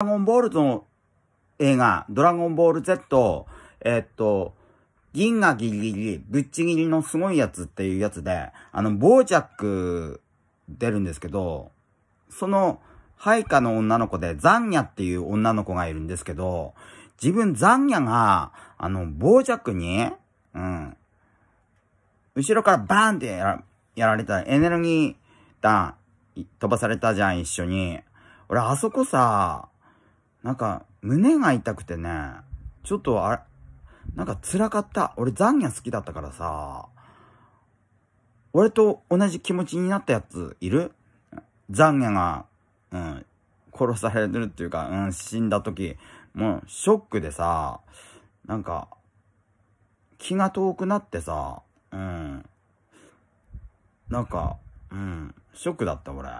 ドラゴンボールズの映画、ドラゴンボール Z、えっと、銀河ギリギリ、ぶっちぎりのすごいやつっていうやつで、あの、ボージャック出るんですけど、その、配下の女の子で、ザンニャっていう女の子がいるんですけど、自分ザンニャが、あの、ボージャックに、うん、後ろからバーンってやられた、エネルギー弾、飛ばされたじゃん、一緒に。俺、あそこさ、なんか、胸が痛くてね、ちょっとあれ、なんか辛かった。俺ザンギ好きだったからさ、俺と同じ気持ちになったやついる残念が、うん、殺されてるっていうか、うん、死んだ時、もうショックでさ、なんか、気が遠くなってさ、うん、なんか、うん、ショックだった俺。